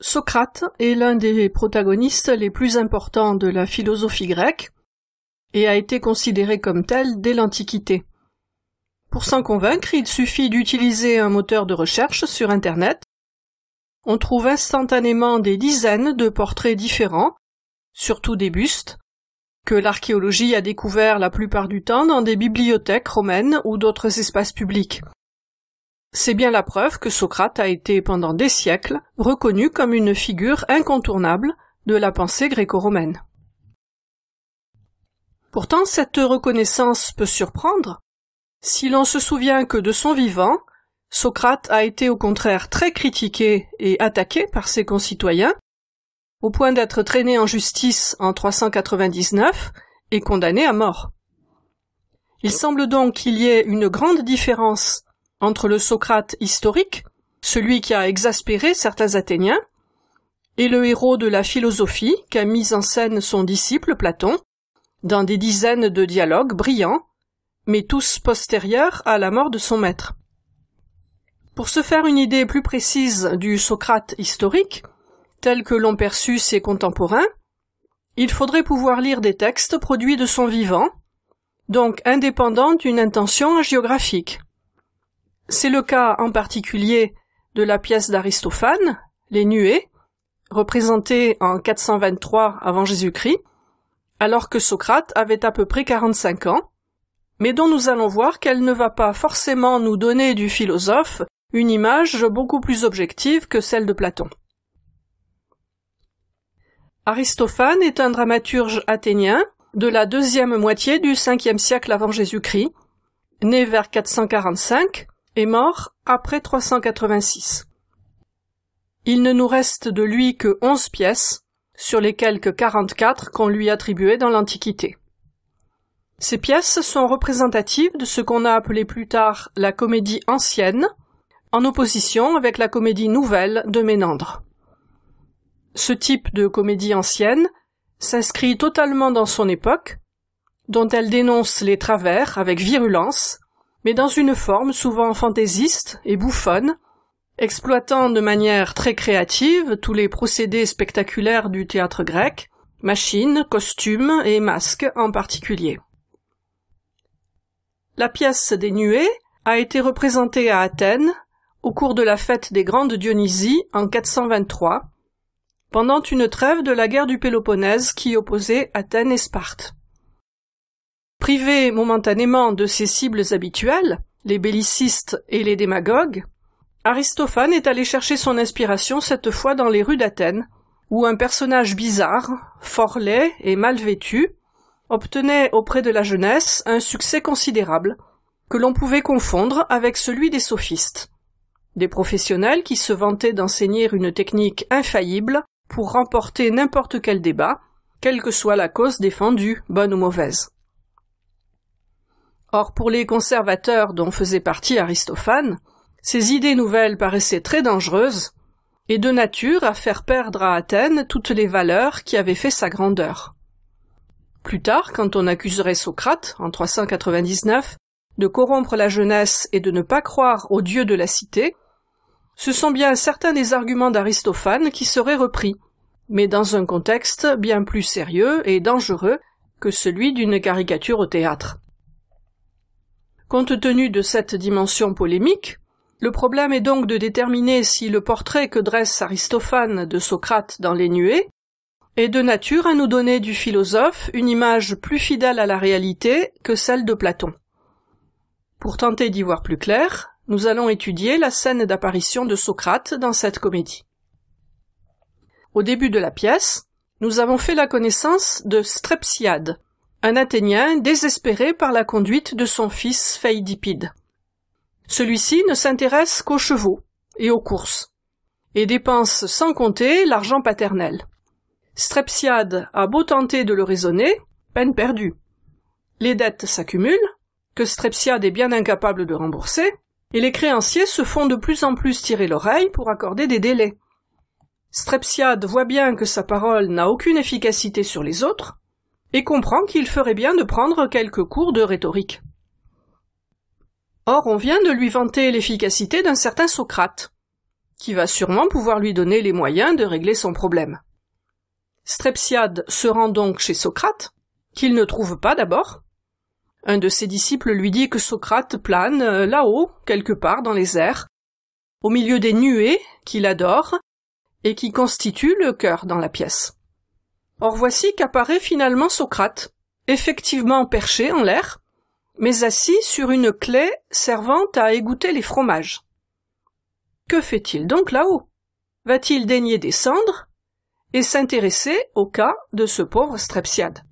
Socrate est l'un des protagonistes les plus importants de la philosophie grecque et a été considéré comme tel dès l'Antiquité. Pour s'en convaincre, il suffit d'utiliser un moteur de recherche sur Internet. On trouve instantanément des dizaines de portraits différents, surtout des bustes, que l'archéologie a découvert la plupart du temps dans des bibliothèques romaines ou d'autres espaces publics. C'est bien la preuve que Socrate a été pendant des siècles reconnu comme une figure incontournable de la pensée gréco-romaine. Pourtant, cette reconnaissance peut surprendre si l'on se souvient que de son vivant, Socrate a été au contraire très critiqué et attaqué par ses concitoyens, au point d'être traîné en justice en 399 et condamné à mort. Il semble donc qu'il y ait une grande différence entre le Socrate historique, celui qui a exaspéré certains Athéniens, et le héros de la philosophie qu'a mis en scène son disciple Platon, dans des dizaines de dialogues brillants, mais tous postérieurs à la mort de son maître. Pour se faire une idée plus précise du Socrate historique, tel que l'ont perçu ses contemporains, il faudrait pouvoir lire des textes produits de son vivant, donc indépendants d'une intention géographique. C'est le cas en particulier de la pièce d'Aristophane, Les Nuées, représentée en 423 avant Jésus-Christ, alors que Socrate avait à peu près 45 ans, mais dont nous allons voir qu'elle ne va pas forcément nous donner du philosophe une image beaucoup plus objective que celle de Platon. Aristophane est un dramaturge athénien de la deuxième moitié du 5e siècle avant Jésus-Christ, né vers 445, est mort après 386. Il ne nous reste de lui que onze pièces, sur les quelques 44 qu'on lui attribuait dans l'Antiquité. Ces pièces sont représentatives de ce qu'on a appelé plus tard la comédie ancienne, en opposition avec la comédie nouvelle de Ménandre. Ce type de comédie ancienne s'inscrit totalement dans son époque, dont elle dénonce les travers avec virulence, mais dans une forme souvent fantaisiste et bouffonne, exploitant de manière très créative tous les procédés spectaculaires du théâtre grec, machines, costumes et masques en particulier. La pièce des nuées a été représentée à Athènes au cours de la fête des Grandes Dionysies en 423, pendant une trêve de la guerre du Péloponnèse qui opposait Athènes et Sparte. Privé momentanément de ses cibles habituelles, les bellicistes et les démagogues, Aristophane est allé chercher son inspiration cette fois dans les rues d'Athènes, où un personnage bizarre, fort laid et mal vêtu, obtenait auprès de la jeunesse un succès considérable, que l'on pouvait confondre avec celui des sophistes, des professionnels qui se vantaient d'enseigner une technique infaillible pour remporter n'importe quel débat, quelle que soit la cause défendue, bonne ou mauvaise. Or, pour les conservateurs dont faisait partie Aristophane, ces idées nouvelles paraissaient très dangereuses et de nature à faire perdre à Athènes toutes les valeurs qui avaient fait sa grandeur. Plus tard, quand on accuserait Socrate, en 399, de corrompre la jeunesse et de ne pas croire aux dieux de la cité, ce sont bien certains des arguments d'Aristophane qui seraient repris, mais dans un contexte bien plus sérieux et dangereux que celui d'une caricature au théâtre. Compte tenu de cette dimension polémique, le problème est donc de déterminer si le portrait que dresse Aristophane de Socrate dans les nuées est de nature à nous donner du philosophe une image plus fidèle à la réalité que celle de Platon. Pour tenter d'y voir plus clair, nous allons étudier la scène d'apparition de Socrate dans cette comédie. Au début de la pièce, nous avons fait la connaissance de Strepsiade, un Athénien désespéré par la conduite de son fils Phaidipide. Celui-ci ne s'intéresse qu'aux chevaux et aux courses, et dépense sans compter l'argent paternel. Strepsiade a beau tenter de le raisonner, peine perdue. Les dettes s'accumulent, que Strepsiade est bien incapable de rembourser, et les créanciers se font de plus en plus tirer l'oreille pour accorder des délais. Strepsiade voit bien que sa parole n'a aucune efficacité sur les autres, et comprend qu'il ferait bien de prendre quelques cours de rhétorique. Or, on vient de lui vanter l'efficacité d'un certain Socrate, qui va sûrement pouvoir lui donner les moyens de régler son problème. Strepsiade se rend donc chez Socrate, qu'il ne trouve pas d'abord. Un de ses disciples lui dit que Socrate plane euh, là-haut, quelque part dans les airs, au milieu des nuées qu'il adore et qui constituent le cœur dans la pièce. Or voici qu'apparaît finalement Socrate, effectivement perché en l'air, mais assis sur une clé servant à égoutter les fromages. Que fait-il donc là-haut Va-t-il daigner descendre et s'intéresser au cas de ce pauvre Strepsiade